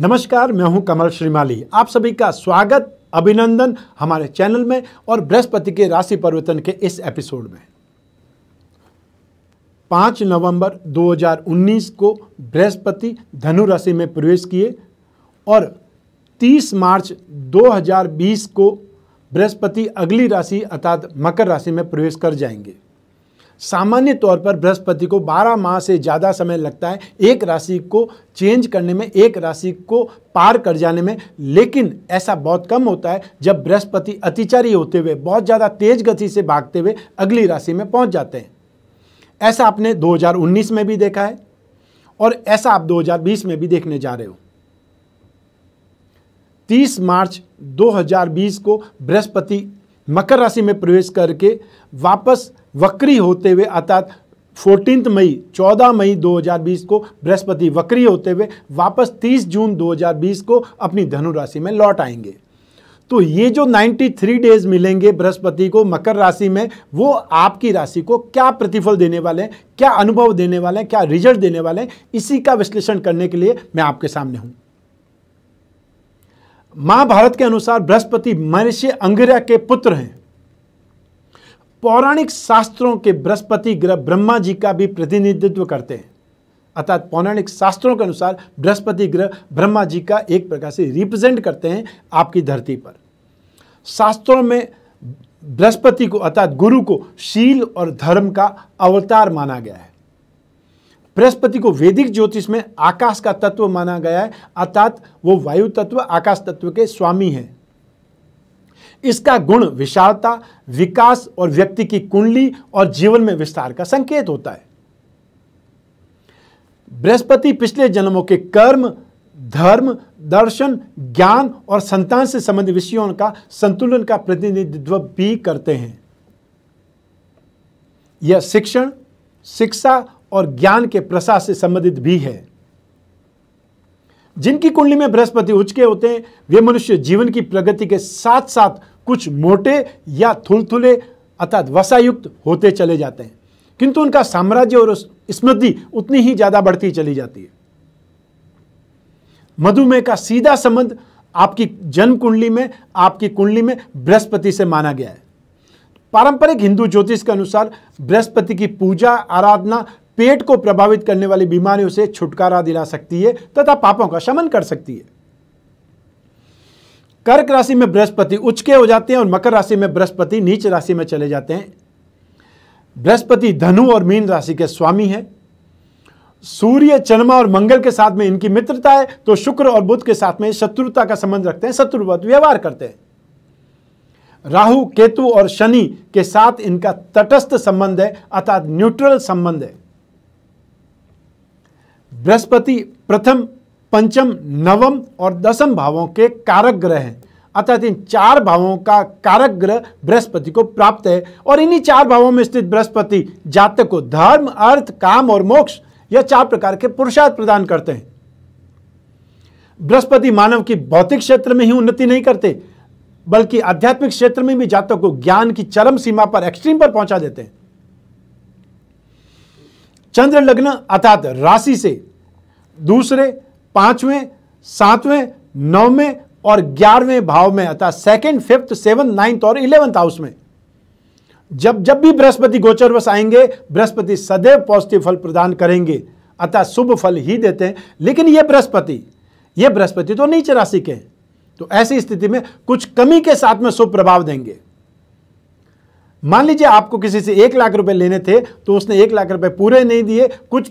नमस्कार मैं हूं कमल श्रीमाली आप सभी का स्वागत अभिनंदन हमारे चैनल में और बृहस्पति के राशि परिवर्तन के इस एपिसोड में 5 नवंबर 2019 को बृहस्पति धनु राशि में प्रवेश किए और 30 मार्च 2020 को बृहस्पति अगली राशि अर्थात मकर राशि में प्रवेश कर जाएंगे सामान्य तौर पर बृहस्पति को 12 माह से ज़्यादा समय लगता है एक राशि को चेंज करने में एक राशि को पार कर जाने में लेकिन ऐसा बहुत कम होता है जब बृहस्पति अतिचारी होते हुए बहुत ज़्यादा तेज गति से भागते हुए अगली राशि में पहुंच जाते हैं ऐसा आपने 2019 में भी देखा है और ऐसा आप 2020 में भी देखने जा रहे हो 30 मार्च 2020 को बृहस्पति मकर राशि में प्रवेश करके वापस वक्री होते हुए अर्थात फोर्टीन मई 14 मई 2020 को बृहस्पति वक्री होते हुए वापस 30 जून 2020 को अपनी धनु राशि में लौट आएंगे तो ये जो 93 डेज मिलेंगे बृहस्पति को मकर राशि में वो आपकी राशि को क्या प्रतिफल देने वाले हैं क्या अनुभव देने वाले हैं क्या रिजल्ट देने वाले हैं इसी का विश्लेषण करने के लिए मैं आपके सामने हूं महाभारत के अनुसार बृहस्पति मनुष्य अंगिरा के पुत्र हैं पौराणिक शास्त्रों के बृहस्पति ग्रह ब्रह्मा जी का भी प्रतिनिधित्व करते हैं अर्थात पौराणिक शास्त्रों के अनुसार बृहस्पति ग्रह ब्रह्मा जी का एक प्रकार से रिप्रेजेंट करते हैं आपकी धरती पर शास्त्रों में बृहस्पति को अर्थात गुरु को शील और धर्म का अवतार माना गया है बृहस्पति को वैदिक ज्योतिष में आकाश का तत्व माना गया है अर्थात वो वायु तत्व आकाश तत्व के स्वामी हैं इसका गुण विशालता विकास और व्यक्ति की कुंडली और जीवन में विस्तार का संकेत होता है बृहस्पति पिछले जन्मों के कर्म धर्म दर्शन ज्ञान और संतान से संबंधित विषयों का संतुलन का प्रतिनिधित्व भी करते हैं यह शिक्षण शिक्षा और ज्ञान के प्रसार से संबंधित भी है जिनकी कुंडली में बृहस्पति उचके होते हैं वे मनुष्य जीवन की प्रगति के साथ साथ कुछ मोटे या थुलथुले अर्थात वसायुक्त होते चले जाते हैं किंतु उनका साम्राज्य और स्मृति उतनी ही ज़्यादा बढ़ती चली जाती है मधुमेह का सीधा संबंध आपकी जन्म कुंडली में आपकी कुंडली में बृहस्पति से माना गया है पारंपरिक हिंदू ज्योतिष के अनुसार बृहस्पति की पूजा आराधना पेट को प्रभावित करने वाली बीमारियों से छुटकारा दिला सकती है तथा पापों का शमन कर सकती है कर्क राशि में बृहस्पति उच्च के हो जाते हैं और मकर राशि में बृहस्पति नीच राशि में चले जाते हैं बृहस्पति धनु और मीन राशि के स्वामी है सूर्य चंद्रमा और मंगल के साथ में इनकी मित्रता है तो शुक्र और बुध के साथ में शत्रुता का संबंध रखते हैं शत्रुवत व्यवहार करते हैं राहु केतु और शनि के साथ इनका तटस्थ संबंध है अर्थात न्यूट्रल संबंध है बृहस्पति प्रथम पंचम नवम और दसम भावों के कारक ग्रह हैं अर्थात इन चार भावों का कारक ग्रह बृहस्पति को प्राप्त है और इन्हीं चार भावों में स्थित बृहस्पति जातक को धर्म अर्थ काम और मोक्ष यह चार प्रकार के पुरुषार्थ प्रदान करते हैं बृहस्पति मानव की भौतिक क्षेत्र में ही उन्नति नहीं करते बल्कि आध्यात्मिक क्षेत्र में भी जातक को ज्ञान की चरम सीमा पर एक्सट्रीम पर पहुंचा देते हैं चंद्र लग्न अर्थात राशि से दूसरे पांचवें सातवें नौवें और ग्यारहवें भाव में अर्थात सेकेंड फिफ्थ सेवन नाइन्थ और इलेवंथ हाउस में जब जब भी बृहस्पति गोचरवश आएंगे बृहस्पति सदैव पॉजिटिव फल प्रदान करेंगे अतः शुभ फल ही देते हैं लेकिन ये बृहस्पति ये बृहस्पति तो नीच राशि के हैं तो ऐसी स्थिति में कुछ कमी के साथ में शुभ प्रभाव देंगे मान लीजिए आपको किसी से एक लाख रुपए लेने थे तो उसने एक लाख रुपए पूरे नहीं दिए कुछ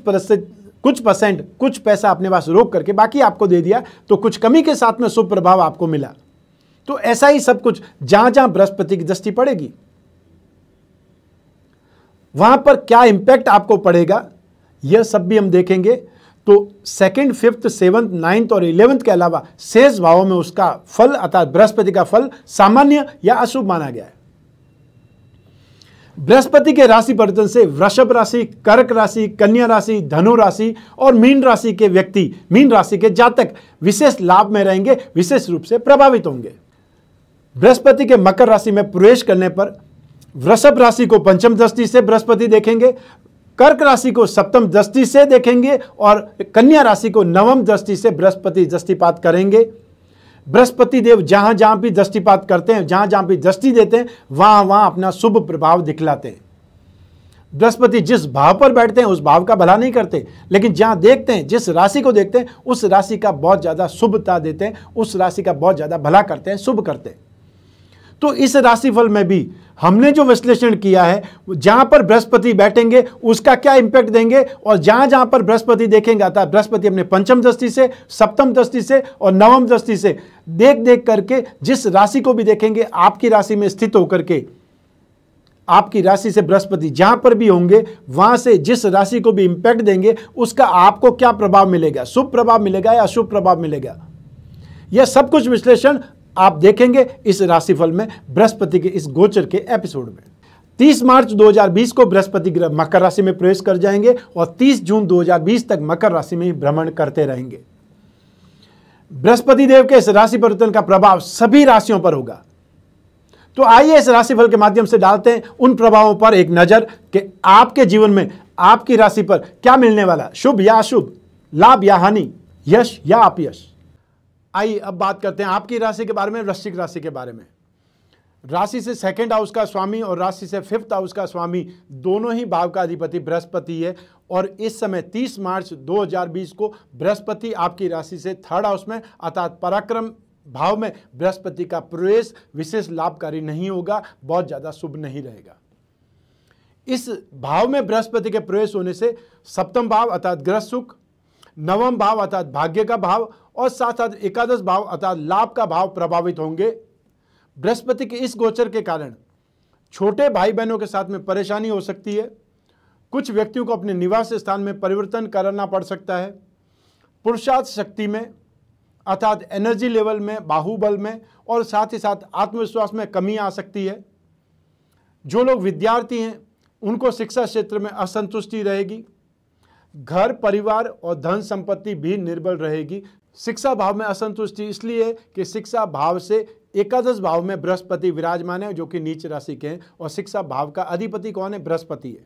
कुछ परसेंट कुछ पैसा अपने पास रोक करके बाकी आपको दे दिया तो कुछ कमी के साथ में शुभ प्रभाव आपको मिला तो ऐसा ही सब कुछ जहां जहां बृहस्पति की दृष्टि पड़ेगी वहां पर क्या इंपैक्ट आपको पड़ेगा यह सब भी हम देखेंगे तो सेकंड फिफ्थ सेवंथ नाइन्थ और इलेवंथ के अलावा शेष भावों में उसका फल अर्थात बृहस्पति का फल सामान्य या अशुभ माना गया है बृहस्पति के राशि परिवर्तन से वृषभ राशि कर्क राशि कन्या राशि धनु राशि और मीन राशि के व्यक्ति मीन राशि के जातक विशेष लाभ में रहेंगे विशेष रूप से प्रभावित होंगे बृहस्पति के मकर राशि में प्रवेश करने पर वृषभ राशि को पंचम दृष्टि से बृहस्पति देखेंगे कर्क राशि को सप्तम दृष्टि से देखेंगे और कन्या राशि को नवम दृष्टि से बृहस्पति दृष्टिपात करेंगे बृहस्पति देव जहां जहां भी दृष्टिपात करते हैं जहां जहां भी दृष्टि देते हैं वहां वहां अपना शुभ प्रभाव दिखलाते हैं बृहस्पति जिस भाव पर बैठते हैं उस भाव का भला नहीं करते लेकिन जहां देखते हैं जिस राशि को देखते हैं उस राशि का बहुत ज़्यादा शुभता देते हैं उस राशि का बहुत ज़्यादा भला करते हैं शुभ करते हैं तो इस राशिफल में भी हमने जो विश्लेषण किया है जहां पर बृहस्पति बैठेंगे उसका क्या इंपैक्ट देंगे और जहां जहां पर बृहस्पति देखेंगे अर्थात बृहस्पति अपने पंचम दृष्टि से सप्तम दृष्टि से और नवम दृष्टि से देख देख करके जिस राशि को भी देखेंगे आपकी राशि में स्थित होकर के आपकी राशि से बृहस्पति जहां पर भी होंगे वहां से जिस राशि को भी इंपैक्ट देंगे उसका आपको क्या प्रभाव मिलेगा शुभ प्रभाव मिलेगा या अशुभ प्रभाव मिलेगा यह सब कुछ विश्लेषण आप देखेंगे इस राशिफल में बृहस्पति के इस गोचर के एपिसोड में 30 मार्च 2020 को बृहस्पति ग्रह मकर राशि में प्रवेश कर जाएंगे और 30 जून 2020 तक मकर राशि में भ्रमण करते रहेंगे बृहस्पति देव के इस राशि परिवर्तन का प्रभाव सभी राशियों पर होगा तो आइए इस राशिफल के माध्यम से डालते हैं उन प्रभावों पर एक नज़र कि आपके जीवन में आपकी राशि पर क्या मिलने वाला शुभ या अशुभ लाभ या हानि यश या अपयश आइए अब बात करते हैं आपकी राशि के बारे में वृश्चिक राशि के बारे में राशि से सेकंड हाउस का स्वामी और राशि से फिफ्थ हाउस का स्वामी दोनों ही भाव का अधिपति बृहस्पति है और इस समय 30 मार्च 2020 को बृहस्पति आपकी राशि से थर्ड हाउस में अर्थात पराक्रम भाव में बृहस्पति का प्रवेश विशेष लाभकारी नहीं होगा बहुत ज़्यादा शुभ नहीं रहेगा इस भाव में बृहस्पति के प्रवेश होने से सप्तम भाव अर्थात ग्रह सुख नवम भाव अर्थात भाग्य का भाव और साथ साथ एकादश भाव अर्थात लाभ का भाव प्रभावित होंगे बृहस्पति के इस गोचर के कारण छोटे भाई बहनों के साथ में परेशानी हो सकती है कुछ व्यक्तियों को अपने निवास स्थान में परिवर्तन करना पड़ सकता है पुरुषार्थ शक्ति में अर्थात एनर्जी लेवल में बाहुबल में और साथ ही साथ आत्मविश्वास में कमी आ सकती है जो लोग विद्यार्थी हैं उनको शिक्षा क्षेत्र में असंतुष्टि रहेगी घर परिवार और धन संपत्ति भी निर्बल रहेगी शिक्षा भाव में असंतुष्टि इसलिए कि शिक्षा भाव से एकादश भाव में बृहस्पति विराजमान है जो कि नीच राशि के हैं और शिक्षा भाव का अधिपति कौन है बृहस्पति है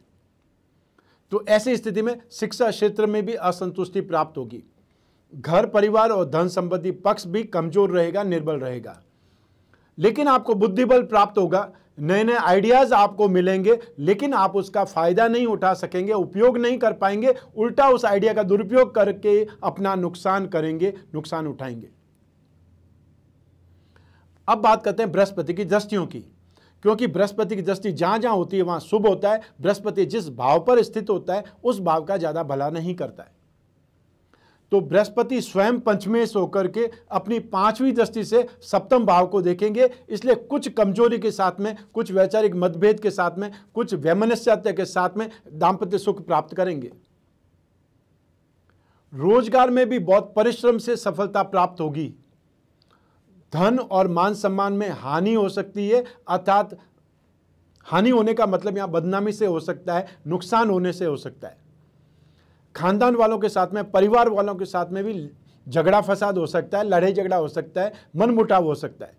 तो ऐसी स्थिति में शिक्षा क्षेत्र में भी असंतुष्टि प्राप्त होगी घर परिवार और धन संपत्ति पक्ष भी कमजोर रहेगा निर्बल रहेगा लेकिन आपको बुद्धिबल प्राप्त होगा नए नए आइडियाज़ आपको मिलेंगे लेकिन आप उसका फ़ायदा नहीं उठा सकेंगे उपयोग नहीं कर पाएंगे उल्टा उस आइडिया का दुरुपयोग करके अपना नुकसान करेंगे नुकसान उठाएंगे अब बात करते हैं बृहस्पति की दृष्टियों की क्योंकि बृहस्पति की दृष्टि जहां जहां होती है वहां शुभ होता है बृहस्पति जिस भाव पर स्थित होता है उस भाव का ज़्यादा भला नहीं करता है तो बृहस्पति स्वयं पंचमेश होकर के अपनी पांचवी दृष्टि से सप्तम भाव को देखेंगे इसलिए कुछ कमजोरी के साथ में कुछ वैचारिक मतभेद के साथ में कुछ वैमनस्यात्य के साथ में दाम्पत्य सुख प्राप्त करेंगे रोजगार में भी बहुत परिश्रम से सफलता प्राप्त होगी धन और मान सम्मान में हानि हो सकती है अर्थात हानि होने का मतलब यहां बदनामी से हो सकता है नुकसान होने से हो सकता है खानदान वालों के साथ में परिवार वालों के साथ में भी झगड़ा फसाद हो सकता है लड़ाई झगड़ा हो सकता है मन मुटाव हो सकता है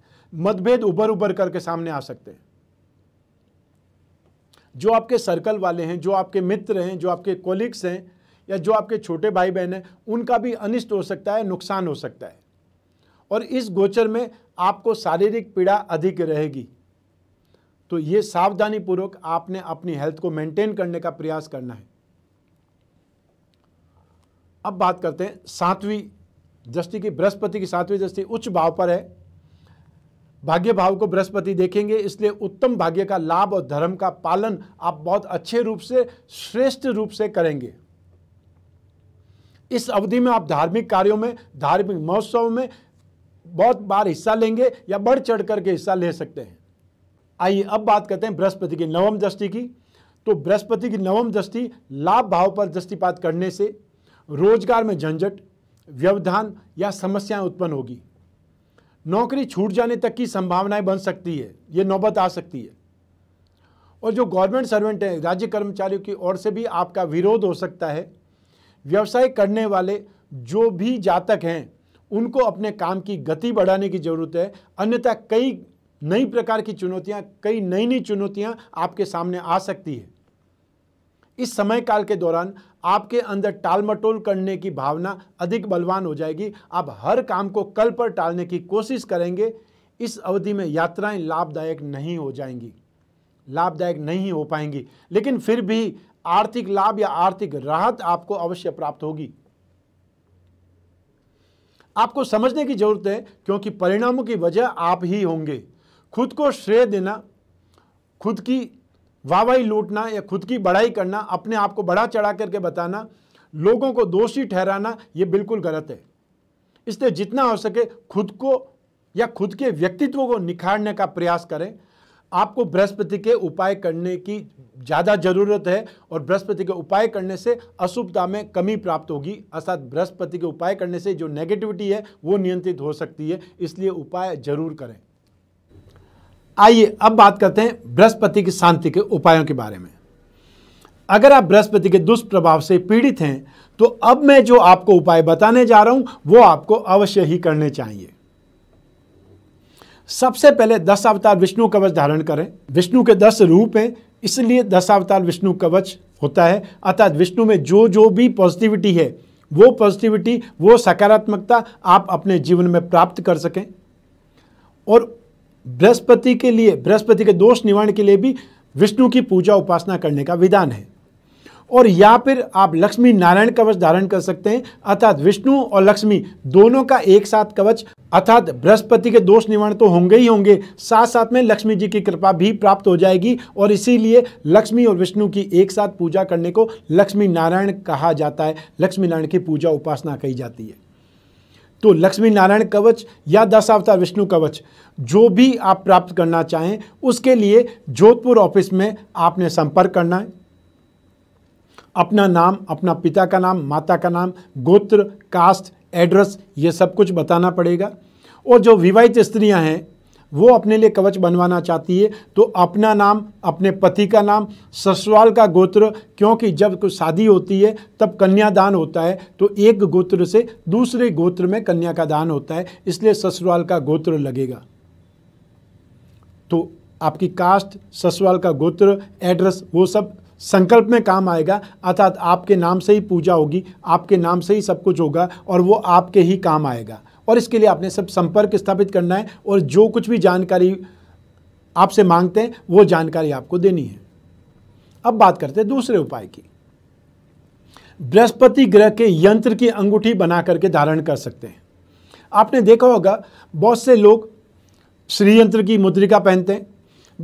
मतभेद उभर उभर करके सामने आ सकते हैं जो आपके सर्कल वाले हैं जो आपके मित्र हैं जो आपके कोलिग्स हैं या जो आपके छोटे भाई बहन हैं उनका भी अनिष्ट हो सकता है नुकसान हो सकता है और इस गोचर में आपको शारीरिक पीड़ा अधिक रहेगी तो ये सावधानीपूर्वक आपने अपनी हेल्थ को मेंटेन करने का प्रयास करना है अब बात करते हैं सातवीं दृष्टि की बृहस्पति की सातवीं दृष्टि उच्च भाव पर है भाग्य भाव को बृहस्पति देखेंगे इसलिए उत्तम भाग्य का लाभ और धर्म का पालन आप बहुत अच्छे रूप से श्रेष्ठ रूप से करेंगे इस अवधि में आप धार्मिक कार्यों में धार्मिक महोत्सव में बहुत बार हिस्सा लेंगे या बढ़ चढ़ करके हिस्सा ले सकते हैं आइए अब बात करते हैं बृहस्पति की नवम दृष्टि की तो बृहस्पति की नवम दृष्टि लाभ भाव पर दृष्टिपात करने से रोजगार में झंझट व्यवधान या समस्याएं उत्पन्न होगी नौकरी छूट जाने तक की संभावनाएं बन सकती है ये नौबत आ सकती है और जो गवर्नमेंट सर्वेंट हैं राज्य कर्मचारियों की ओर से भी आपका विरोध हो सकता है व्यवसाय करने वाले जो भी जातक हैं उनको अपने काम की गति बढ़ाने की ज़रूरत है अन्यथा कई नई प्रकार की चुनौतियां कई नई नई चुनौतियां आपके सामने आ सकती है इस समय काल के दौरान आपके अंदर टालमटोल करने की भावना अधिक बलवान हो जाएगी आप हर काम को कल पर टालने की कोशिश करेंगे इस अवधि में यात्राएं लाभदायक नहीं हो जाएंगी लाभदायक नहीं हो पाएंगी लेकिन फिर भी आर्थिक लाभ या आर्थिक राहत आपको अवश्य प्राप्त होगी आपको समझने की जरूरत है क्योंकि परिणामों की वजह आप ही होंगे खुद को श्रेय देना खुद की वाहवाही लूटना या खुद की बढ़ाई करना अपने आप को बड़ा चढ़ा करके बताना लोगों को दोषी ठहराना ये बिल्कुल गलत है इसलिए जितना हो सके खुद को या खुद के व्यक्तित्व को निखारने का प्रयास करें आपको बृहस्पति के उपाय करने की ज़्यादा ज़रूरत है और बृहस्पति के उपाय करने से अशुभता में कमी प्राप्त होगी अर्थात बृहस्पति के उपाय करने से जो नेगेटिविटी है वो नियंत्रित हो सकती है इसलिए उपाय जरूर करें आइए अब बात करते हैं बृहस्पति की शांति के उपायों के बारे में अगर आप बृहस्पति के दुष्प्रभाव से पीड़ित हैं तो अब मैं जो आपको उपाय बताने जा रहा हूं वो आपको अवश्य ही करने चाहिए सबसे पहले दस अवतार विष्णु कवच धारण करें विष्णु के दस रूप हैं इसलिए दस अवतार विष्णु कवच होता है अर्थात विष्णु में जो जो भी पॉजिटिविटी है वो पॉजिटिविटी वो सकारात्मकता आप अपने जीवन में प्राप्त कर सकें और बृहस्पति के लिए बृहस्पति के दोष निवारण के लिए भी विष्णु की पूजा उपासना करने का विधान है और या फिर आप लक्ष्मी नारायण कवच धारण कर सकते हैं अर्थात विष्णु और लक्ष्मी दोनों का एक साथ कवच अर्थात बृहस्पति के दोष निवारण तो होंगे ही होंगे साथ साथ में लक्ष्मी जी की कृपा भी प्राप्त हो जाएगी और इसीलिए लक्ष्मी और विष्णु की एक साथ पूजा करने को लक्ष्मी नारायण कहा जाता है लक्ष्मी नारायण की पूजा उपासना कही जाती है तो लक्ष्मी नारायण कवच या दस अवतार विष्णु कवच जो भी आप प्राप्त करना चाहें उसके लिए जोधपुर ऑफिस में आपने संपर्क करना है अपना नाम अपना पिता का नाम माता का नाम गोत्र कास्ट एड्रेस ये सब कुछ बताना पड़ेगा और जो विवाहित स्त्रियां हैं वो अपने लिए कवच बनवाना चाहती है तो अपना नाम अपने पति का नाम ससुराल का गोत्र क्योंकि जब कोई शादी होती है तब कन्यादान होता है तो एक गोत्र से दूसरे गोत्र में कन्या का दान होता है इसलिए ससुराल का गोत्र लगेगा तो आपकी कास्ट ससुराल का गोत्र एड्रेस वो सब संकल्प में काम आएगा अर्थात आपके नाम से ही पूजा होगी आपके नाम से ही सब कुछ होगा और वो आपके ही काम आएगा और इसके लिए आपने सब संपर्क स्थापित करना है और जो कुछ भी जानकारी आपसे मांगते हैं वो जानकारी आपको देनी है अब बात करते हैं दूसरे उपाय की बृहस्पति ग्रह के यंत्र की अंगूठी बना करके धारण कर सकते हैं आपने देखा होगा बहुत से लोग श्रीयंत्र की मुद्रिका पहनते हैं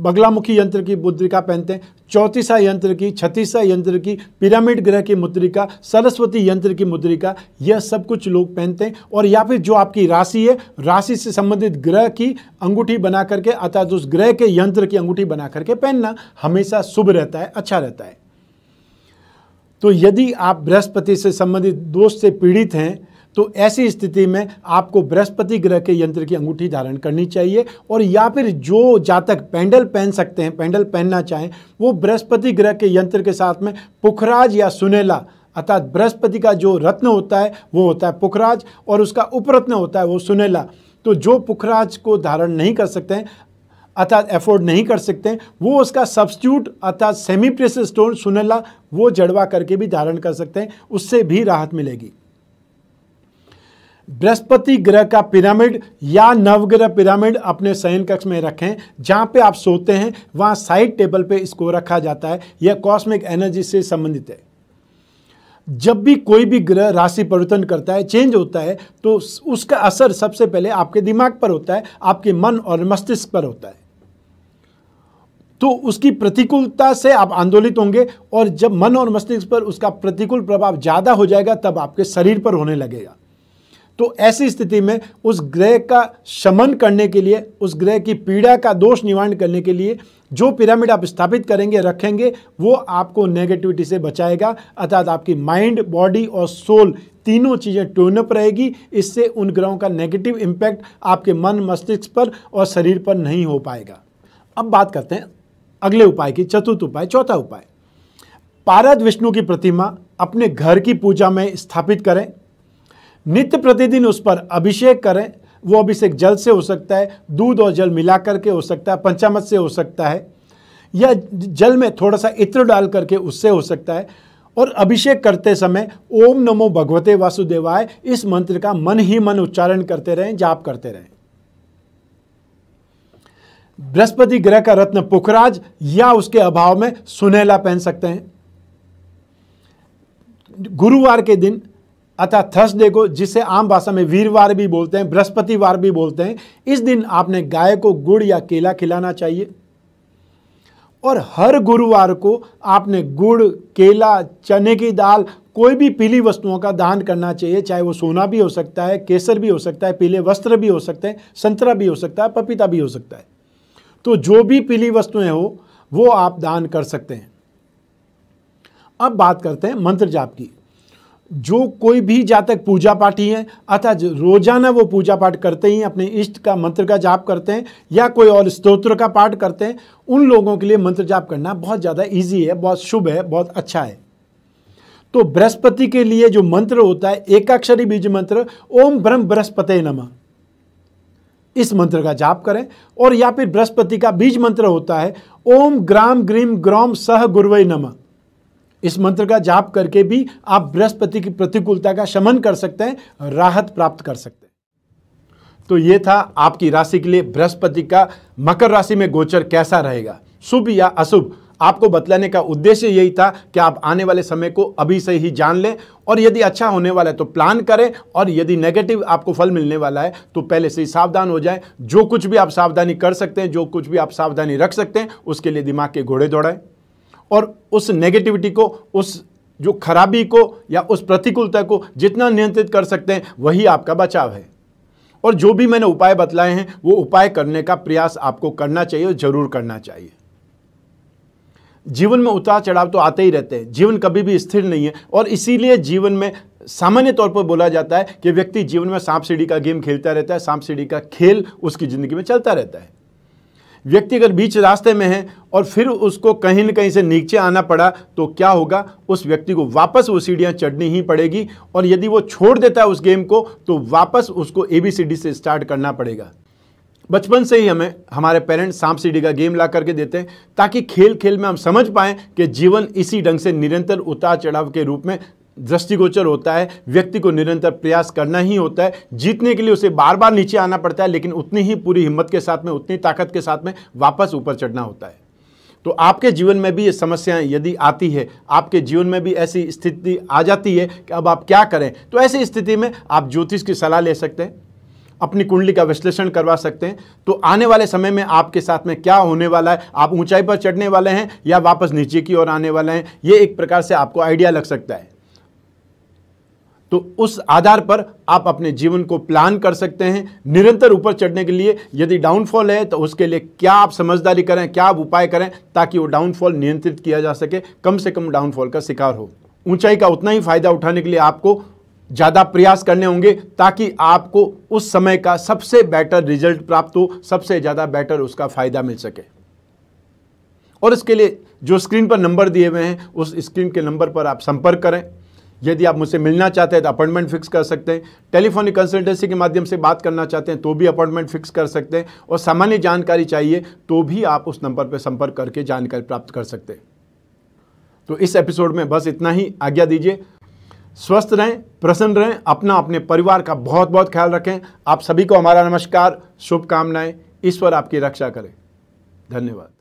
बगलामुखी यंत्र की मुद्रिका पहनते हैं चौतीसा यंत्र की छत्तीसा यंत्र की पिरामिड ग्रह की मुद्रिका सरस्वती यंत्र की मुद्रिका यह सब कुछ लोग पहनते हैं और या फिर जो आपकी राशि है राशि से संबंधित ग्रह की अंगूठी बना करके अर्थात उस ग्रह के यंत्र की अंगूठी बना करके पहनना हमेशा शुभ रहता है अच्छा रहता है तो यदि आप बृहस्पति से संबंधित दोष से पीड़ित हैं तो ऐसी स्थिति में आपको बृहस्पति ग्रह के यंत्र की अंगूठी धारण करनी चाहिए और या फिर जो जातक पैंडल पहन सकते हैं पैंडल पहनना चाहें वो बृहस्पति ग्रह के यंत्र के साथ में पुखराज या सुनेला अर्थात बृहस्पति का जो रत्न होता है वो होता है पुखराज और उसका उपरत्न होता है वो सुनेला तो जो पुखराज को धारण नहीं कर सकते हैं अर्थात एफोर्ड नहीं कर सकते हैं वो उसका सब्सट्यूट अर्थात सेमी प्रेस स्टोन सुनेला वो जड़वा करके भी धारण कर सकते हैं उससे भी राहत मिलेगी बृहस्पति ग्रह का पिरामिड या नवग्रह पिरामिड अपने शयन कक्ष में रखें जहाँ पे आप सोते हैं वहाँ साइड टेबल पे इसको रखा जाता है यह कॉस्मिक एनर्जी से संबंधित है जब भी कोई भी ग्रह राशि परिवर्तन करता है चेंज होता है तो उसका असर सबसे पहले आपके दिमाग पर होता है आपके मन और मस्तिष्क पर होता है तो उसकी प्रतिकूलता से आप आंदोलित होंगे और जब मन और मस्तिष्क पर उसका प्रतिकूल प्रभाव ज़्यादा हो जाएगा तब आपके शरीर पर होने लगेगा तो ऐसी स्थिति में उस ग्रह का शमन करने के लिए उस ग्रह की पीड़ा का दोष निवारण करने के लिए जो पिरामिड आप स्थापित करेंगे रखेंगे वो आपको नेगेटिविटी से बचाएगा अर्थात आपकी माइंड बॉडी और सोल तीनों चीज़ें ट्यूनअप रहेगी इससे उन ग्रहों का नेगेटिव इम्पैक्ट आपके मन मस्तिष्क पर और शरीर पर नहीं हो पाएगा अब बात करते हैं अगले उपाय की चतुर्थ उपाय चौथा उपाय पारद विष्णु की प्रतिमा अपने घर की पूजा में स्थापित करें नित्य प्रतिदिन उस पर अभिषेक करें वो अभिषेक जल से हो सकता है दूध और जल मिला करके हो सकता है पंचामत से हो सकता है या जल में थोड़ा सा इत्र डाल करके उससे हो सकता है और अभिषेक करते समय ओम नमो भगवते वासुदेवाय इस मंत्र का मन ही मन उच्चारण करते रहें जाप करते रहें बृहस्पति ग्रह का रत्न पुखराज या उसके अभाव में सुनेला पहन सकते हैं गुरुवार के दिन अतः थर्सडे को जिसे आम भाषा में वीरवार भी बोलते हैं बृहस्पतिवार भी बोलते हैं इस दिन आपने गाय को गुड़ या केला खिलाना चाहिए और हर गुरुवार को आपने गुड़ केला चने की दाल कोई भी पीली वस्तुओं का दान करना चाहिए चाहे वो सोना भी हो सकता है केसर भी हो सकता है पीले वस्त्र भी हो सकते हैं संतरा भी हो सकता है पपीता भी हो सकता है तो जो भी पीली वस्तुएं हो वो आप दान कर सकते हैं अब बात करते हैं मंत्र जाप की जो कोई भी जातक पूजा पाठी है अर्थात रोजाना वो पूजा पाठ करते ही अपने इष्ट का मंत्र का जाप करते हैं या कोई और स्तोत्र का पाठ करते हैं उन लोगों के लिए मंत्र जाप करना बहुत ज़्यादा इजी है बहुत शुभ है बहुत अच्छा है तो बृहस्पति के लिए जो मंत्र होता है एकाक्षरी बीज मंत्र ओम ब्रह्म बृहस्पति नम इस मंत्र का जाप करें और या फिर बृहस्पति का बीज मंत्र होता है ओम ग्राम ग्रीम ग्रौम सह गुरवई नमः इस मंत्र का जाप करके भी आप बृहस्पति की प्रतिकूलता का शमन कर सकते हैं राहत प्राप्त कर सकते हैं तो ये था आपकी राशि के लिए बृहस्पति का मकर राशि में गोचर कैसा रहेगा शुभ या अशुभ आपको बतलाने का उद्देश्य यही था कि आप आने वाले समय को अभी से ही जान लें और यदि अच्छा होने वाला है तो प्लान करें और यदि नेगेटिव आपको फल मिलने वाला है तो पहले से ही सावधान हो जाएं जो कुछ भी आप सावधानी कर सकते हैं जो कुछ भी आप सावधानी रख सकते हैं उसके लिए दिमाग के घोड़े दौड़ाएं और उस नेगेटिविटी को उस जो खराबी को या उस प्रतिकूलता को जितना नियंत्रित कर सकते हैं वही आपका बचाव है और जो भी मैंने उपाय बतलाए हैं वो उपाय करने का प्रयास आपको करना चाहिए और ज़रूर करना चाहिए जीवन में उतार चढ़ाव तो आते ही रहते हैं जीवन कभी भी स्थिर नहीं है और इसीलिए जीवन में सामान्य तौर पर बोला जाता है कि व्यक्ति जीवन में सांप सीढ़ी का गेम खेलता रहता है सांप सीढ़ी का खेल उसकी ज़िंदगी में चलता रहता है व्यक्ति अगर बीच रास्ते में है और फिर उसको कहीं न कहीं से नीचे आना पड़ा तो क्या होगा उस व्यक्ति को वापस वो सीढ़ियाँ चढ़नी ही पड़ेगी और यदि वो छोड़ देता है उस गेम को तो वापस उसको ए बी सी डी से स्टार्ट करना पड़ेगा बचपन से ही हमें हमारे पेरेंट्स सांप सीढ़ी का गेम ला करके देते हैं ताकि खेल खेल में हम समझ पाएँ कि जीवन इसी ढंग से निरंतर उतार चढ़ाव के रूप में दृष्टिगोचर होता है व्यक्ति को निरंतर प्रयास करना ही होता है जीतने के लिए उसे बार बार नीचे आना पड़ता है लेकिन उतनी ही पूरी हिम्मत के साथ में उतनी ताकत के साथ में वापस ऊपर चढ़ना होता है तो आपके जीवन में भी ये समस्याएं यदि आती है आपके जीवन में भी ऐसी स्थिति आ जाती है कि अब आप क्या करें तो ऐसी स्थिति में आप ज्योतिष की सलाह ले सकते हैं अपनी कुंडली का विश्लेषण करवा सकते हैं तो आने वाले समय में आपके साथ में क्या होने वाला है आप ऊंचाई पर चढ़ने वाले हैं या वापस नीचे की ओर आने वाले हैं ये एक प्रकार से आपको आइडिया लग सकता है तो उस आधार पर आप अपने जीवन को प्लान कर सकते हैं निरंतर ऊपर चढ़ने के लिए यदि डाउनफॉल है तो उसके लिए क्या आप समझदारी करें क्या आप उपाय करें ताकि वो डाउनफॉल नियंत्रित किया जा सके कम से कम डाउनफॉल का शिकार हो ऊंचाई का उतना ही फायदा उठाने के लिए आपको ज़्यादा प्रयास करने होंगे ताकि आपको उस समय का सबसे बेटर रिजल्ट प्राप्त हो सबसे ज़्यादा बेटर उसका फ़ायदा मिल सके और इसके लिए जो स्क्रीन पर नंबर दिए हुए हैं उस स्क्रीन के नंबर पर आप संपर्क करें यदि आप मुझसे मिलना चाहते हैं तो अपॉइंटमेंट फिक्स कर सकते हैं टेलीफोनिक कंसल्टेंसी के माध्यम से बात करना चाहते हैं तो भी अपॉइंटमेंट फिक्स कर सकते हैं और सामान्य जानकारी चाहिए तो भी आप उस नंबर पर संपर्क करके जानकारी प्राप्त कर सकते हैं तो इस एपिसोड में बस इतना ही आज्ञा दीजिए स्वस्थ रहें प्रसन्न रहें अपना अपने परिवार का बहुत बहुत ख्याल रखें आप सभी को हमारा नमस्कार शुभकामनाएं ईश्वर आपकी रक्षा करें धन्यवाद